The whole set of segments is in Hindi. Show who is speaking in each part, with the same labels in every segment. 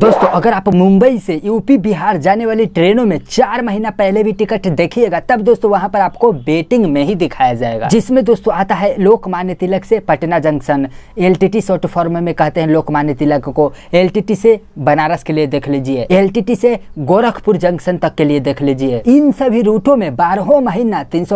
Speaker 1: दोस्तों अगर आप मुंबई से यूपी बिहार जाने वाली ट्रेनों में चार महीना पहले भी टिकट देखिएगा तब दोस्तों वहां पर आपको बेटिंग में ही दिखाया जाएगा जिसमें दोस्तों आता है लोकमान्य तिलक से Patna junction LTT short form में कहते हैं लोकमान्य तिलक को एलटीटी से बनारस के लिए देख लीजिए टी से गोरखपुर जंक्शन तक के लिए देख लीजिए इन सभी रूटों में बारहों महीना तीन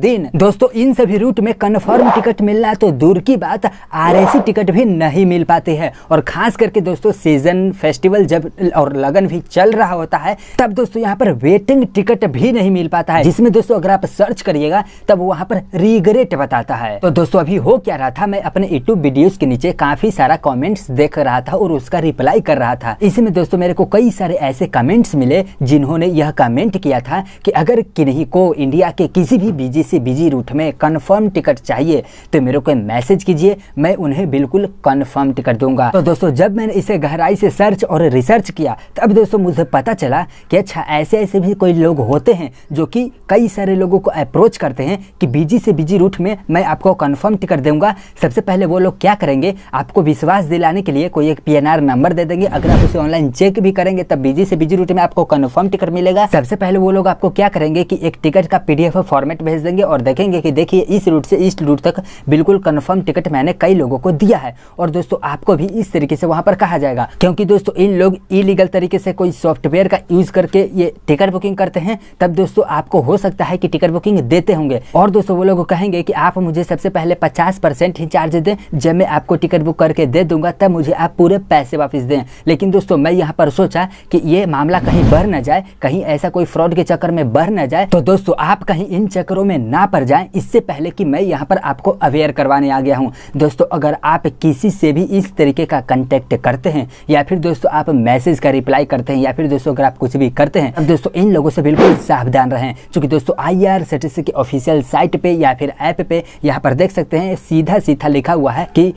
Speaker 1: दिन दोस्तों इन सभी रूट में कन्फर्म टिकट मिलना तो दूर की बात आर टिकट भी नहीं मिल पाती है और खास करके दोस्तों सीजन फेस्टिवल जब और लगन भी चल रहा होता है तब दोस्तों यहाँ पर वेटिंग टिकट भी नहीं मिल पाता है जिसमें दोस्तों अगर आप सर्च करिएगा तब वहाँ पर रिग्रेट बताता है तो दोस्तों अभी हो क्या रहा था मैं अपने यूट्यूब वीडियो के नीचे काफी सारा कॉमेंट देख रहा था और उसका रिप्लाई कर रहा था इसमें दोस्तों मेरे को कई सारे ऐसे कमेंट्स मिले जिन्होंने यह कमेंट किया था कि अगर किन्हीं को इंडिया के किसी भी बिजी से बिजी रूट में कन्फर्म टिकट चाहिए तो मेरे को मैसेज कीजिए मैं उन्हें बिल्कुल कन्फर्म टिकट दूंगा तो दोस्तों जब मैंने इसे गहराई से सर्च सर्च और रिसर्च किया तब तो दोस्तों मुझे पता चला कि अच्छा ऐसे ऐसे भी कोई लोग होते हैं जो कि कई सारे लोगों को अप्रोच करते हैं कि बिजी से बिजी रूट में मैं आपको कन्फर्म टिकट दूंगा सबसे पहले वो लोग क्या करेंगे आपको विश्वास दिलाने के लिए कोई एक पी नंबर दे देंगे अगर आप उसे ऑनलाइन चेक भी करेंगे तब बिजी से बिजी रूट में आपको कन्फर्म टिकट मिलेगा सबसे पहले वो लोग आपको क्या करेंगे कि एक टिकट का पीडीएफ फॉर्मेट भेज देंगे और देखेंगे कि देखिए इस रूट से इस रूट तक बिल्कुल कन्फर्म टिकट मैंने कई लोगों को दिया है और दोस्तों आपको भी इस तरीके से वहां पर कहा जाएगा क्योंकि दोस्तों दोस्तों इन लोग इलीगल तरीके से कोई सॉफ्टवेयर का यूज़ करके ये टिकट बुकिंग करते हैं तब दोस्तों आपको हो सकता है कि टिकट बुकिंग देते होंगे और दोस्तों वो लोग कहेंगे कि आप मुझे सबसे पहले पचास परसेंट ही चार्ज दें जब मैं आपको टिकट बुक करके दे दूंगा तब मुझे आप पूरे पैसे वापस दें लेकिन दोस्तों मैं यहाँ पर सोचा कि ये मामला कहीं बढ़ ना जाए कहीं ऐसा कोई फ्रॉड के चक्कर में बढ़ ना जाए तो दोस्तों आप कहीं इन चक्करों में ना पड़ जाए इससे पहले की मैं यहाँ पर आपको अवेयर करवाने आ गया हूँ दोस्तों अगर आप किसी से भी इस तरीके का कंटेक्ट करते हैं या फिर दोस्तों दोस्तों आप मैसेज का रिप्लाई करते हैं या फिर दोस्तों अगर आप कुछ भी करते हैं अब दोस्तों इन लोगों से बिल्कुल सावधान रहें चूंकि दोस्तों आई आर के ऑफिशियल साइट पे या फिर ऐप पे यहाँ पर देख सकते हैं सीधा सीधा लिखा हुआ है कि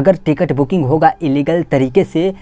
Speaker 1: अगर टिकट बुकिंग होगा इलीगल तरीके से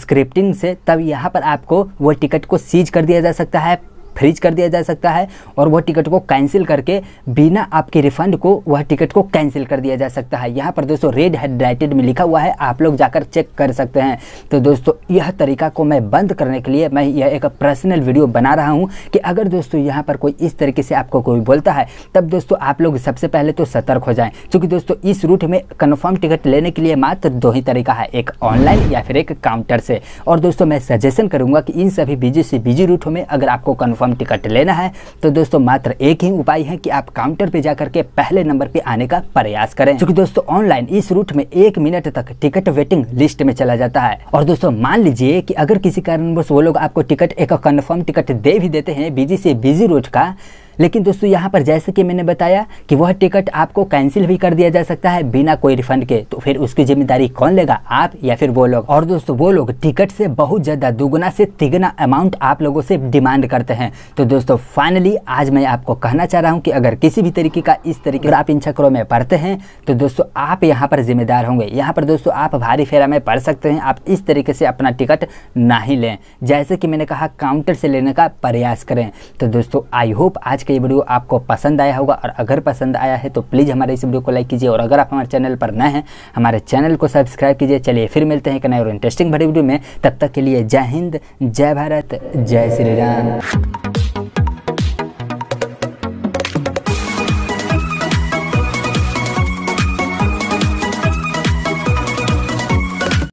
Speaker 1: स्क्रिप्टिंग से तब यहाँ पर आपको वो टिकट को सीज कर दिया जा सकता है फ्रीज कर दिया जा सकता है और वह टिकट को कैंसिल करके बिना आपके रिफंड को वह टिकट को कैंसिल कर दिया जा सकता है यहाँ पर दोस्तों रेड हेडलाइटेड में लिखा हुआ है आप लोग जाकर चेक कर सकते हैं तो दोस्तों यह तरीका को मैं बंद करने के लिए मैं यह एक पर्सनल वीडियो बना रहा हूँ कि अगर दोस्तों यहाँ पर कोई इस तरीके से आपको कोई बोलता है तब दोस्तों आप लोग सबसे पहले तो सतर्क हो जाए चूँकि दोस्तों इस रूट में कन्फर्म टिकट लेने के लिए मात्र दो ही तरीका है एक ऑनलाइन या फिर एक काउंटर से और दोस्तों मैं सजेशन करूँगा कि इन सभी बिजी से बिजी रूटों में अगर आपको कन्फर्म कंफर्म टिकट लेना है तो दोस्तों मात्र एक ही उपाय है कि आप काउंटर पे जाकर के पहले नंबर पे आने का प्रयास करें क्योंकि दोस्तों ऑनलाइन इस रूट में एक मिनट तक टिकट वेटिंग लिस्ट में चला जाता है और दोस्तों मान लीजिए कि अगर किसी कारणवश वो लोग आपको टिकट एक कन्फर्म टिकट दे भी देते हैं बिजी से बिजी रूट का लेकिन दोस्तों यहाँ पर जैसे कि मैंने बताया कि वह टिकट आपको कैंसिल भी कर दिया जा सकता है बिना कोई रिफंड के तो फिर उसकी जिम्मेदारी कौन लेगा आप या फिर वो लोग और दोस्तों वो लोग टिकट से बहुत ज़्यादा दुगुना से तिगुना अमाउंट आप लोगों से डिमांड करते हैं तो दोस्तों फाइनली आज मैं आपको कहना चाह रहा हूँ कि अगर किसी भी तरीके का इस तरीके आप इन चक्रों में पढ़ते हैं तो दोस्तों आप यहाँ पर जिम्मेदार होंगे यहाँ पर दोस्तों आप भारी फेरा में पढ़ सकते हैं आप इस तरीके से अपना टिकट ना ही लें जैसे कि मैंने कहा काउंटर से लेने का प्रयास करें तो दोस्तों आई होप आज का ये वीडियो आपको पसंद आया होगा और अगर पसंद आया है तो प्लीज़ हमारे इस वीडियो को लाइक कीजिए और अगर आप हमारे चैनल पर नए हैं हमारे चैनल को सब्सक्राइब कीजिए चलिए फिर मिलते हैं एक नए और इंटरेस्टिंग भरे वीडियो में तब तक के लिए जय हिंद जय भारत जय श्री राम